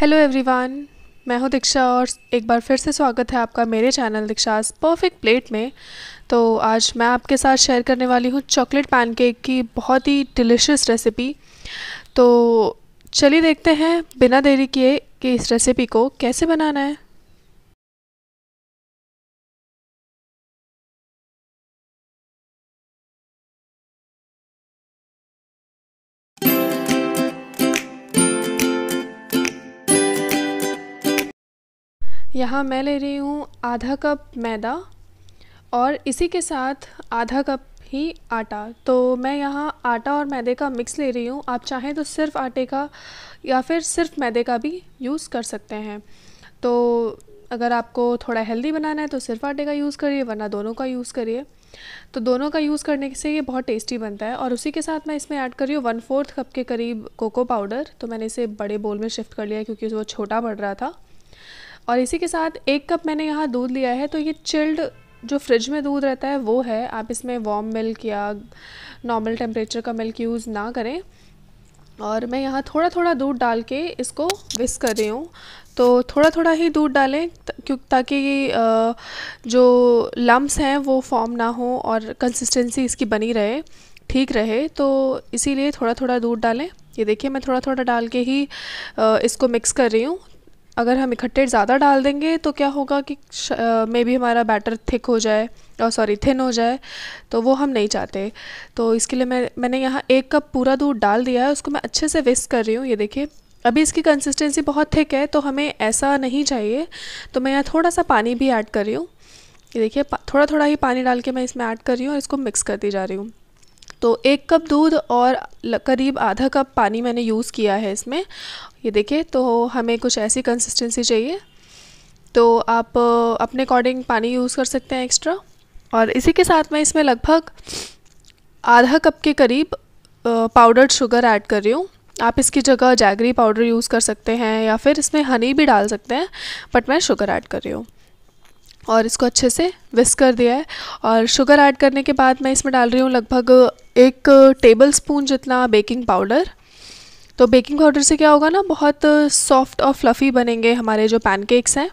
hello everyone मैं हूं दीक्षा और एक बार फिर से स्वागत है आपका मेरे चैनल दीक्षाज परफेक्ट प्लेट में तो आज मैं आपके साथ शेयर करने वाली हूं चॉकलेट पैनकेक की बहुत ही डिलिशियस रेसिपी तो चलिए देखते हैं बिना देरी किए कि इस रेसिपी को कैसे बनाना है यहाँ मैं ले रही हूँ आधा कप मैदा और इसी के साथ आधा कप ही आटा तो मैं यहाँ आटा और मैदे का मिक्स ले रही हूँ आप चाहें तो सिर्फ आटे का या फिर सिर्फ मैदे का भी यूज़ कर सकते हैं तो अगर आपको थोड़ा हेल्दी बनाना है तो सिर्फ आटे का यूज़ करिए वरना दोनों का यूज़ करिए तो दोनों का यूज़ करने से ये बहुत टेस्टी बनता है और उसी के साथ मैं इसमें ऐड कर रही हूँ वन फोर्थ कप के करीब कोको पाउडर तो मैंने इसे बड़े बोल में शिफ्ट कर लिया क्योंकि वो छोटा पड़ रहा था और इसी के साथ एक कप मैंने यहाँ दूध लिया है तो ये चिल्ड जो फ्रिज में दूध रहता है वो है आप इसमें वार्म मिल्क या नॉर्मल टेम्परेचर का मिल्क यूज़ ना करें और मैं यहाँ थोड़ा थोड़ा दूध डाल के इसको विस्क कर रही हूँ तो थोड़ा थोड़ा ही दूध डालें क्यों ताकि जो लम्ब्स हैं वो फॉर्म ना हो और कंसिस्टेंसी इसकी बनी रहे ठीक रहे तो इसीलिए थोड़ा थोड़ा दूध डालें ये देखिए मैं थोड़ा थोड़ा डाल के ही इसको मिक्स कर रही हूँ अगर हम इकट्ठे ज़्यादा डाल देंगे तो क्या होगा कि मे बी हमारा बैटर थिक हो जाए और सॉरी थिन हो जाए तो वो हम नहीं चाहते तो इसके लिए मैं मैंने यहाँ एक कप पूरा दूध डाल दिया है उसको मैं अच्छे से विस्क कर रही हूँ ये देखिए अभी इसकी कंसिस्टेंसी बहुत थिक है तो हमें ऐसा नहीं चाहिए तो मैं यहाँ थोड़ा सा पानी भी ऐड कर रही हूँ ये देखिए थोड़ा थोड़ा ही पानी डाल के मैं इसमें ऐड कर रही हूँ और इसको मिक्स करती जा रही हूँ तो एक कप दूध और करीब आधा कप पानी मैंने यूज़ किया है इसमें ये देखिए तो हमें कुछ ऐसी कंसिस्टेंसी चाहिए तो आप अपने अकॉर्डिंग पानी यूज़ कर सकते हैं एक्स्ट्रा और इसी के साथ मैं इसमें लगभग आधा कप के करीब पाउडर्ड शुगर ऐड कर रही हूँ आप इसकी जगह जैगरी पाउडर यूज़ कर सकते हैं या फिर इसमें हनी भी डाल सकते हैं बट मैं शुगर ऐड कर रही हूँ और इसको अच्छे से विस्क कर दिया है और शुगर ऐड करने के बाद मैं इसमें डाल रही हूँ लगभग एक टेबल स्पून जितना बेकिंग पाउडर तो बेकिंग पाउडर से क्या होगा ना बहुत सॉफ्ट और फ्लफ़ी बनेंगे हमारे जो पैनकेक्स हैं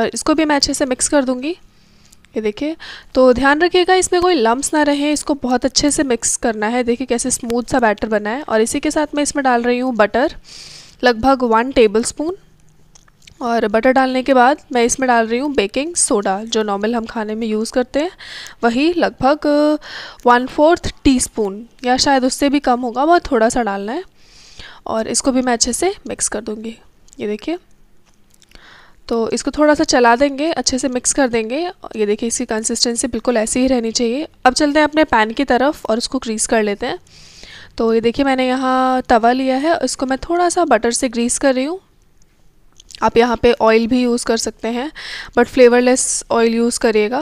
और इसको भी मैं अच्छे से मिक्स कर दूँगी ये देखिए तो ध्यान रखिएगा इसमें कोई लम्ब ना रहे इसको बहुत अच्छे से मिक्स करना है देखिए कैसे स्मूथ सा बैटर बना है और इसी के साथ मैं इसमें डाल रही हूँ बटर लगभग वन टेबल स्पून और बटर डालने के बाद मैं इसमें डाल रही हूँ बेकिंग सोडा जो नॉर्मल हम खाने में यूज़ करते हैं वही लगभग वन फोर्थ टीस्पून या शायद उससे भी कम होगा बहुत थोड़ा सा डालना है और इसको भी मैं अच्छे से मिक्स कर दूँगी ये देखिए तो इसको थोड़ा सा चला देंगे अच्छे से मिक्स कर देंगे ये देखिए इसकी कंसिस्टेंसी बिल्कुल ऐसी ही रहनी चाहिए अब चलते हैं अपने पैन की तरफ और उसको ग्रीस कर लेते हैं तो ये देखिए मैंने यहाँ तवा लिया है इसको मैं थोड़ा सा बटर से ग्रीस कर रही हूँ आप यहाँ पे ऑयल भी यूज़ कर सकते हैं बट फ्लेवरलेस ऑयल यूज़ करिएगा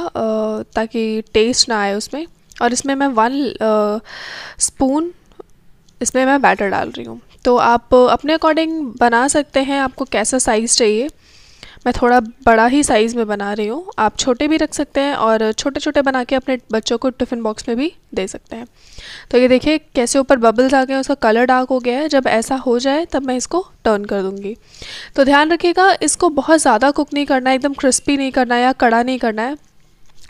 ताकि टेस्ट ना आए उसमें और इसमें मैं वन स्पून इसमें मैं बैटर डाल रही हूँ तो आप अपने अकॉर्डिंग बना सकते हैं आपको कैसा साइज़ चाहिए मैं थोड़ा बड़ा ही साइज़ में बना रही हूँ आप छोटे भी रख सकते हैं और छोटे छोटे बना के अपने बच्चों को टिफ़िन बॉक्स में भी दे सकते हैं तो ये देखिए कैसे ऊपर बबल्स आ गए हैं उसका कलर डार्क हो गया है जब ऐसा हो जाए तब मैं इसको टर्न कर दूँगी तो ध्यान रखिएगा इसको बहुत ज़्यादा कुक नहीं करना है एकदम क्रिस्पी नहीं करना है या कड़ा नहीं करना है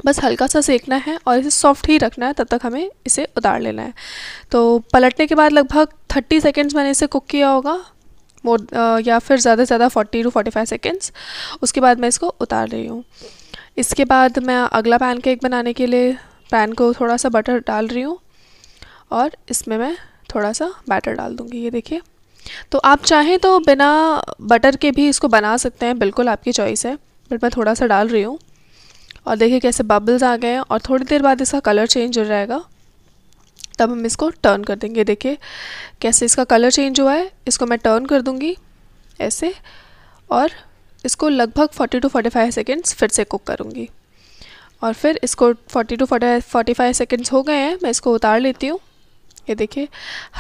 बस हल्का सा सेकना है और इसे सॉफ्ट ही रखना है तब तक हमें इसे उतार लेना है तो पलटने के बाद लगभग थर्टी सेकेंड्स मैंने इसे कुक किया होगा मोर uh, या फिर ज़्यादा से ज़्यादा forty to forty five seconds उसके बाद मैं इसको उतार रही हूँ इसके बाद मैं अगला पैन केक बनाने के लिए पैन को थोड़ा सा बटर डाल रही हूँ और इसमें मैं थोड़ा सा बैटर डाल दूँगी ये देखिए तो आप चाहें तो बिना बटर के भी इसको बना सकते हैं बिल्कुल आपकी चॉइस है बट मैं थोड़ा सा डाल रही हूँ और देखिए कैसे बबल्स आ गए हैं और थोड़ी देर बाद इसका कलर चेंज हो जाएगा तब हम इसको टर्न कर देंगे देखिए कैसे इसका कलर चेंज हुआ है इसको मैं टर्न कर दूँगी ऐसे और इसको लगभग 40 टू 45 सेकेंड्स फिर से कुक करूँगी और फिर इसको 40 टू 45 सेकेंड्स हो गए हैं मैं इसको उतार लेती हूँ ये देखिए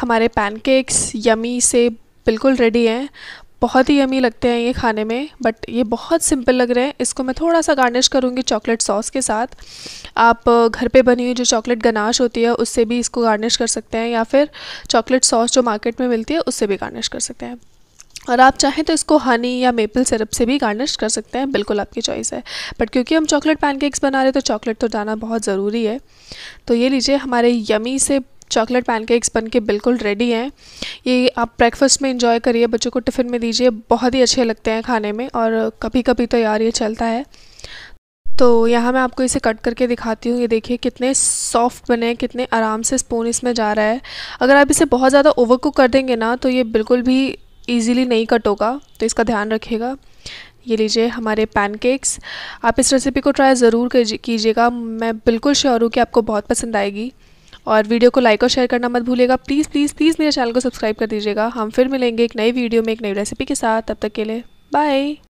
हमारे पैनकेक्स यमी से बिल्कुल रेडी हैं बहुत ही यमी लगते हैं ये खाने में बट ये बहुत सिंपल लग रहे हैं इसको मैं थोड़ा सा गार्निश करूँगी चॉकलेट सॉस के साथ आप घर पे बनी हुई जो चॉकलेट गनाश होती है उससे भी इसको गार्निश कर सकते हैं या फिर चॉकलेट सॉस जो मार्केट में मिलती है उससे भी गार्निश कर सकते हैं और आप चाहें तो इसको हनी या मेपल सिरप से भी गार्निश कर सकते हैं बिल्कुल आपकी चॉइस है बट क्योंकि हम चॉकलेट पैनकेक्स बना रहे हैं तो चॉकलेट तो डालना बहुत ज़रूरी है तो ये लीजिए हमारे यमी से चॉकलेट पैनकेक्स बन के बिल्कुल रेडी हैं ये आप ब्रेकफास्ट में इंजॉय करिए बच्चों को टिफ़िन में दीजिए बहुत ही अच्छे लगते हैं खाने में और कभी कभी तो यार ये चलता है तो यहाँ मैं आपको इसे कट करके दिखाती हूँ ये देखिए कितने सॉफ्ट बने हैं कितने आराम से स्पून इसमें जा रहा है अगर आप इसे बहुत ज़्यादा ओवर कुक कर देंगे ना तो ये बिल्कुल भी ईजीली नहीं कट होगा तो इसका ध्यान रखिएगा ये लीजिए हमारे पैनकेक्स आप इस रेसिपी को ट्राई ज़रूर कीजिएगा मैं बिल्कुल श्योर हूँ कि आपको बहुत पसंद आएगी और वीडियो को लाइक और शेयर करना मत भूलेगा प्लीज़ प्लीज़ प्लीज़ मेरे चैनल को सब्सक्राइब कर दीजिएगा हम फिर मिलेंगे एक नई वीडियो में एक नई रेसिपी के साथ तब तक के लिए बाय